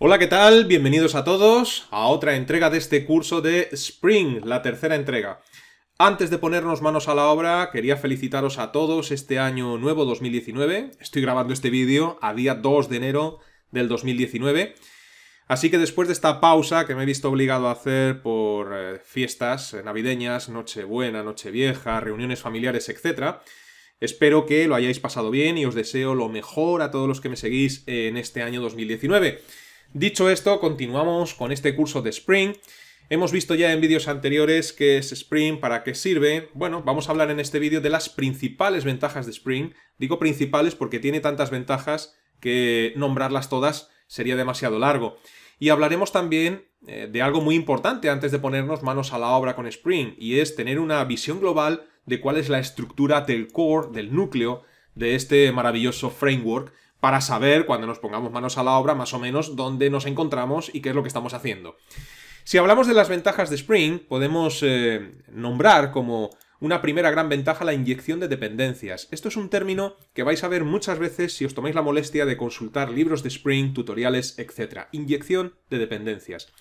Hola, ¿qué tal? Bienvenidos a todos a otra entrega de este curso de Spring, la tercera entrega. Antes de ponernos manos a la obra, quería felicitaros a todos este año nuevo 2019. Estoy grabando este vídeo a día 2 de enero del 2019. Así que después de esta pausa que me he visto obligado a hacer por eh, fiestas navideñas, Nochebuena, Nochevieja, reuniones familiares, etc., espero que lo hayáis pasado bien y os deseo lo mejor a todos los que me seguís en este año 2019. Dicho esto, continuamos con este curso de Spring. Hemos visto ya en vídeos anteriores qué es Spring, para qué sirve. Bueno, vamos a hablar en este vídeo de las principales ventajas de Spring. Digo principales porque tiene tantas ventajas que nombrarlas todas sería demasiado largo. Y hablaremos también eh, de algo muy importante antes de ponernos manos a la obra con Spring, y es tener una visión global de cuál es la estructura del core, del núcleo, de este maravilloso framework para saber, cuando nos pongamos manos a la obra, más o menos dónde nos encontramos y qué es lo que estamos haciendo. Si hablamos de las ventajas de Spring, podemos eh, nombrar como una primera gran ventaja la inyección de dependencias. Esto es un término que vais a ver muchas veces si os tomáis la molestia de consultar libros de Spring, tutoriales, etc. Inyección de dependencias.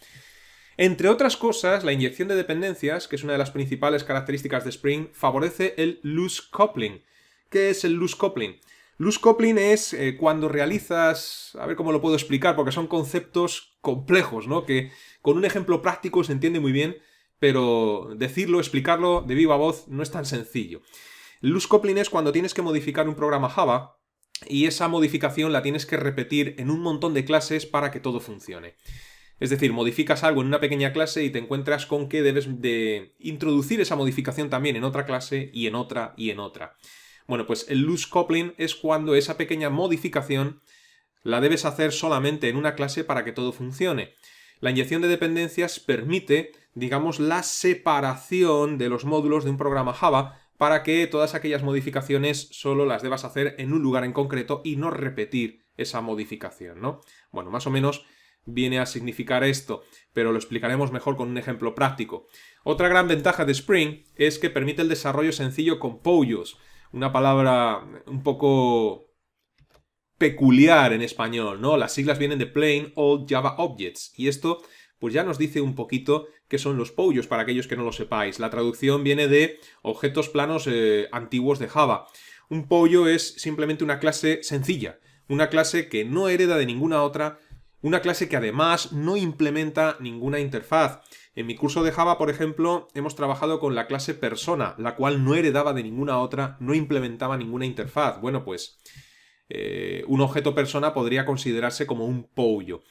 Entre otras cosas, la inyección de dependencias, que es una de las principales características de Spring, favorece el loose coupling. ¿Qué es el loose coupling? Loose coupling es eh, cuando realizas, a ver cómo lo puedo explicar, porque son conceptos complejos, ¿no? Que con un ejemplo práctico se entiende muy bien, pero decirlo, explicarlo de viva voz no es tan sencillo. Loose coupling es cuando tienes que modificar un programa Java y esa modificación la tienes que repetir en un montón de clases para que todo funcione. Es decir, modificas algo en una pequeña clase y te encuentras con que debes de introducir esa modificación también en otra clase y en otra y en otra. Bueno, pues el loose coupling es cuando esa pequeña modificación la debes hacer solamente en una clase para que todo funcione. La inyección de dependencias permite, digamos, la separación de los módulos de un programa Java para que todas aquellas modificaciones solo las debas hacer en un lugar en concreto y no repetir esa modificación, ¿no? Bueno, más o menos viene a significar esto, pero lo explicaremos mejor con un ejemplo práctico. Otra gran ventaja de Spring es que permite el desarrollo sencillo con Pollos una palabra un poco peculiar en español, ¿no? Las siglas vienen de Plain Old Java Objects y esto pues ya nos dice un poquito qué son los pollos para aquellos que no lo sepáis. La traducción viene de objetos planos eh, antiguos de Java. Un pollo es simplemente una clase sencilla, una clase que no hereda de ninguna otra, una clase que además no implementa ninguna interfaz. En mi curso de Java, por ejemplo, hemos trabajado con la clase persona, la cual no heredaba de ninguna otra, no implementaba ninguna interfaz. Bueno, pues eh, un objeto persona podría considerarse como un pollo.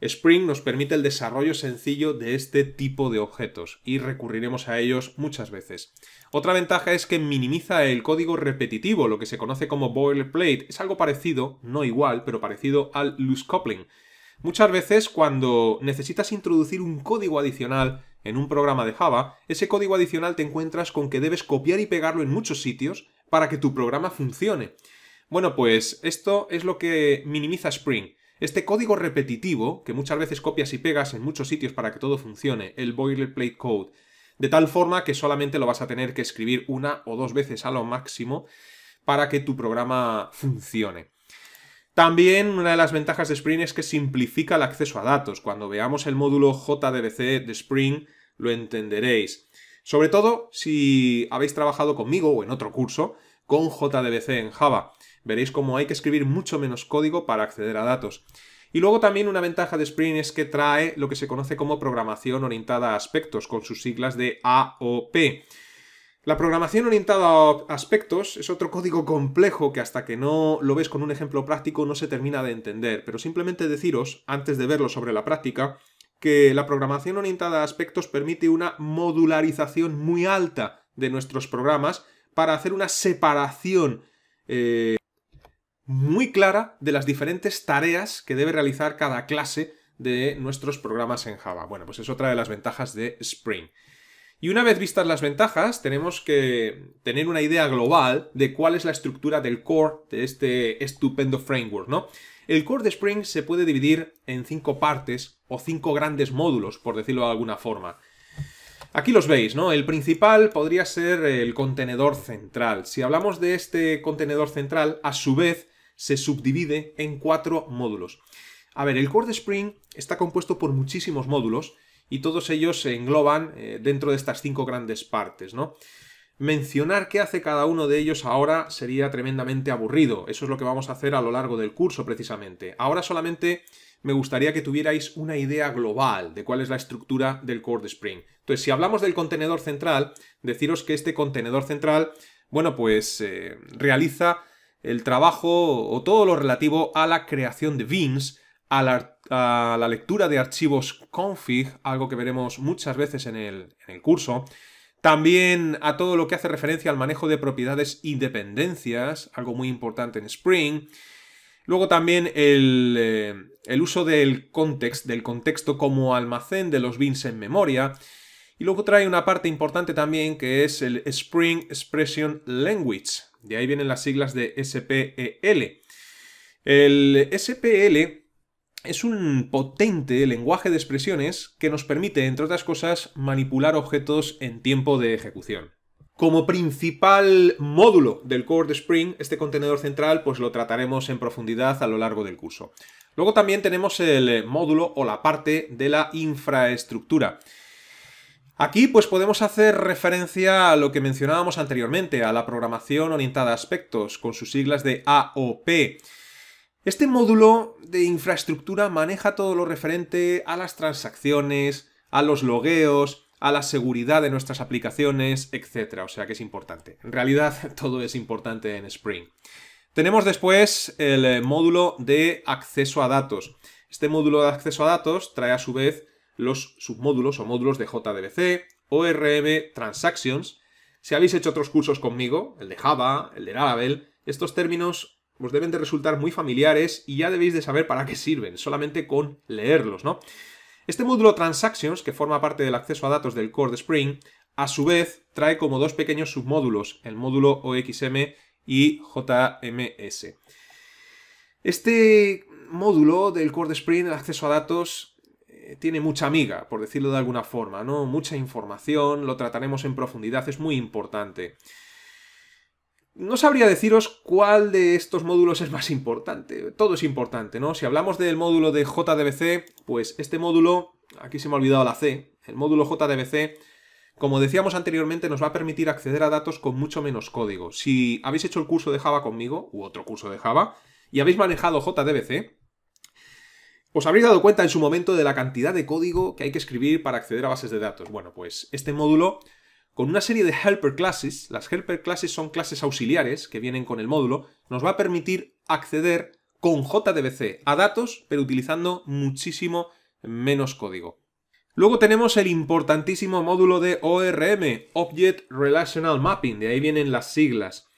Spring nos permite el desarrollo sencillo de este tipo de objetos y recurriremos a ellos muchas veces. Otra ventaja es que minimiza el código repetitivo, lo que se conoce como boilerplate. Es algo parecido, no igual, pero parecido al loose coupling, Muchas veces cuando necesitas introducir un código adicional en un programa de Java, ese código adicional te encuentras con que debes copiar y pegarlo en muchos sitios para que tu programa funcione. Bueno, pues esto es lo que minimiza Spring. Este código repetitivo, que muchas veces copias y pegas en muchos sitios para que todo funcione, el boilerplate code, de tal forma que solamente lo vas a tener que escribir una o dos veces a lo máximo para que tu programa funcione. También una de las ventajas de Spring es que simplifica el acceso a datos. Cuando veamos el módulo JDBC de Spring lo entenderéis. Sobre todo si habéis trabajado conmigo o en otro curso con JDBC en Java. Veréis cómo hay que escribir mucho menos código para acceder a datos. Y luego también una ventaja de Spring es que trae lo que se conoce como programación orientada a aspectos con sus siglas de AOP. La programación orientada a aspectos es otro código complejo que hasta que no lo ves con un ejemplo práctico no se termina de entender, pero simplemente deciros, antes de verlo sobre la práctica, que la programación orientada a aspectos permite una modularización muy alta de nuestros programas para hacer una separación eh, muy clara de las diferentes tareas que debe realizar cada clase de nuestros programas en Java. Bueno, pues es otra de las ventajas de Spring. Y una vez vistas las ventajas, tenemos que tener una idea global de cuál es la estructura del core de este estupendo framework, ¿no? El core de Spring se puede dividir en cinco partes o cinco grandes módulos, por decirlo de alguna forma. Aquí los veis, ¿no? El principal podría ser el contenedor central. Si hablamos de este contenedor central, a su vez se subdivide en cuatro módulos. A ver, el core de Spring está compuesto por muchísimos módulos y todos ellos se engloban eh, dentro de estas cinco grandes partes, ¿no? Mencionar qué hace cada uno de ellos ahora sería tremendamente aburrido. Eso es lo que vamos a hacer a lo largo del curso, precisamente. Ahora solamente me gustaría que tuvierais una idea global de cuál es la estructura del Core de Spring. Entonces, si hablamos del contenedor central, deciros que este contenedor central, bueno, pues eh, realiza el trabajo o todo lo relativo a la creación de beans a la, lectura de archivos config, algo que veremos muchas veces en el, curso. También a todo lo que hace referencia al manejo de propiedades y dependencias, algo muy importante en Spring. Luego también eh, el, uso del context, del contexto como almacén de los bins en memoria. Y luego trae una parte importante también que es el Spring Expression Language. De ahí vienen las siglas de SPEL. El SPL e es un potente lenguaje de expresiones que nos permite, entre otras cosas, manipular objetos en tiempo de ejecución. Como principal módulo del Core de Spring, este contenedor central pues lo trataremos en profundidad a lo largo del curso. Luego también tenemos el módulo o la parte de la infraestructura. Aquí pues podemos hacer referencia a lo que mencionábamos anteriormente, a la programación orientada a aspectos, con sus siglas de AOP. Este módulo de infraestructura maneja todo lo referente a las transacciones, a los logueos, a la seguridad de nuestras aplicaciones, etc. O sea que es importante. En realidad todo es importante en Spring. Tenemos después el eh, módulo de acceso a datos. Este módulo de acceso a datos trae a su vez los submódulos o módulos de JDBC, ORM, Transactions. Si habéis hecho otros cursos conmigo, el de Java, el de Laravel, estos términos os deben de resultar muy familiares y ya debéis de saber para qué sirven, solamente con leerlos, ¿no? Este módulo Transactions, que forma parte del acceso a datos del core de Spring, a su vez trae como dos pequeños submódulos, el módulo OXM y JMS. Este módulo del core de Spring, el acceso a datos, eh, tiene mucha amiga, por decirlo de alguna forma, ¿no? Mucha información, lo trataremos en profundidad, es muy importante. No sabría deciros cuál de estos módulos es más importante. Todo es importante, ¿no? Si hablamos del módulo de JDBC, pues este módulo, aquí se me ha olvidado la C, el módulo JDBC, como decíamos anteriormente, nos va a permitir acceder a datos con mucho menos código. Si habéis hecho el curso de Java conmigo, u otro curso de Java, y habéis manejado JDBC, os habréis dado cuenta en su momento de la cantidad de código que hay que escribir para acceder a bases de datos. Bueno, pues este módulo con una serie de helper classes, las helper classes son clases auxiliares que vienen con el módulo, nos va a permitir acceder con JDBC a datos, pero utilizando muchísimo menos código. Luego tenemos el importantísimo módulo de ORM, Object Relational Mapping, de ahí vienen las siglas.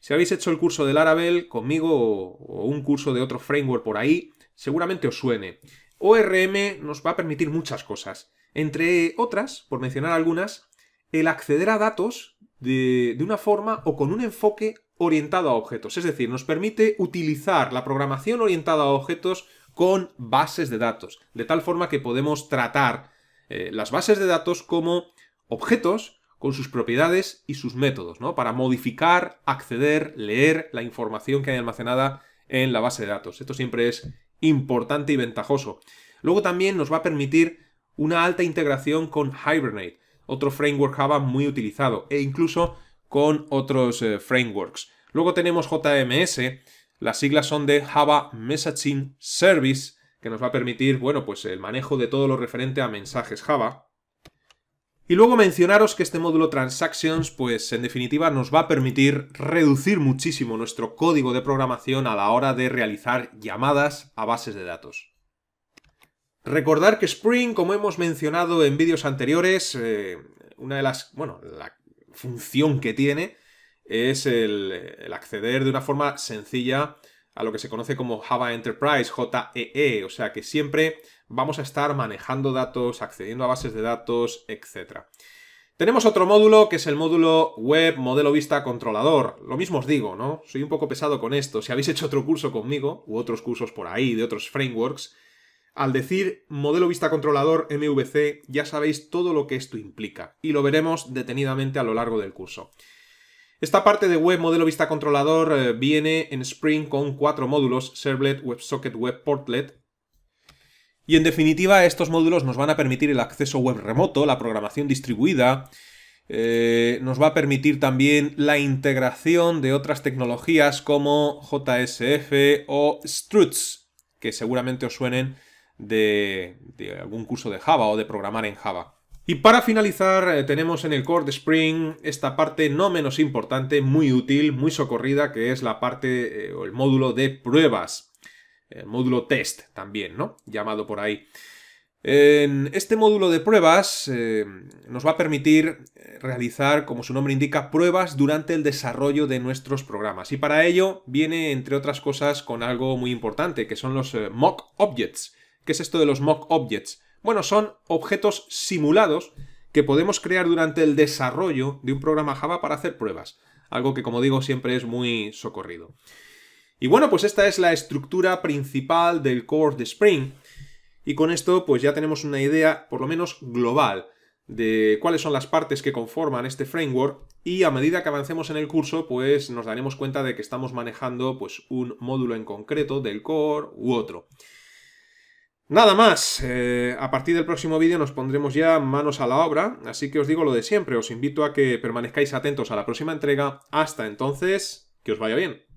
Si habéis hecho el curso de Laravel conmigo o un curso de otro framework por ahí, seguramente os suene. ORM nos va a permitir muchas cosas. Entre otras, por mencionar algunas, el acceder a datos de, una forma o con un enfoque orientado a objetos. Es decir, nos permite utilizar la programación orientada a objetos con bases de datos, de tal forma que podemos tratar eh, las bases de datos como objetos con sus propiedades y sus métodos, ¿no? Para modificar, acceder, leer la información que hay almacenada en la base de datos. Esto siempre es importante y ventajoso. Luego también nos va a permitir una alta integración con Hibernate otro framework Java muy utilizado e incluso con otros eh, frameworks. Luego tenemos JMS, las siglas son de Java Messaging Service, que nos va a permitir, bueno, pues el manejo de todo lo referente a mensajes Java. Y luego mencionaros que este módulo Transactions, pues en definitiva nos va a permitir reducir muchísimo nuestro código de programación a la hora de realizar llamadas a bases de datos. Recordar que Spring, como hemos mencionado en vídeos anteriores, eh, una de las, bueno, la función que tiene es el, acceder de una forma sencilla a lo que se conoce como Java Enterprise, JEE, e, o sea que siempre vamos a estar manejando datos, accediendo a bases de datos, etc. Tenemos otro módulo que es el módulo web modelo vista controlador. Lo mismo os digo, ¿no? Soy un poco pesado con esto. Si habéis hecho otro curso conmigo u otros cursos por ahí de otros frameworks, al decir modelo vista controlador MVC ya sabéis todo lo que esto implica y lo veremos detenidamente a lo largo del curso. Esta parte de web modelo vista controlador eh, viene en Spring con cuatro módulos, Servlet, WebSocket, WebPortlet. Y en definitiva, estos módulos nos van a permitir el acceso web remoto, la programación distribuida, eh, nos va a permitir también la integración de otras tecnologías como JSF o Struts, que seguramente os suenen de, algún curso de Java o de programar en Java. Y para finalizar, eh, tenemos en el Core de Spring esta parte no menos importante, muy útil, muy socorrida, que es la parte eh, o el módulo de pruebas. El módulo test también, ¿no? Llamado por ahí. En este módulo de pruebas eh, nos va a permitir realizar, como su nombre indica, pruebas durante el desarrollo de nuestros programas. Y para ello viene, entre otras cosas, con algo muy importante, que son los mock objects ¿Qué es esto de los mock objects? Bueno, son objetos simulados que podemos crear durante el desarrollo de un programa Java para hacer pruebas. Algo que, como digo, siempre es muy socorrido. Y bueno, pues esta es la estructura principal del core de Spring. Y con esto, pues ya tenemos una idea, por lo menos global, de cuáles son las partes que conforman este framework. Y a medida que avancemos en el curso, pues nos daremos cuenta de que estamos manejando pues, un módulo en concreto del core u otro. Nada más, eh, a partir del próximo vídeo nos pondremos ya manos a la obra, así que os digo lo de siempre, os invito a que permanezcáis atentos a la próxima entrega, hasta entonces, que os vaya bien.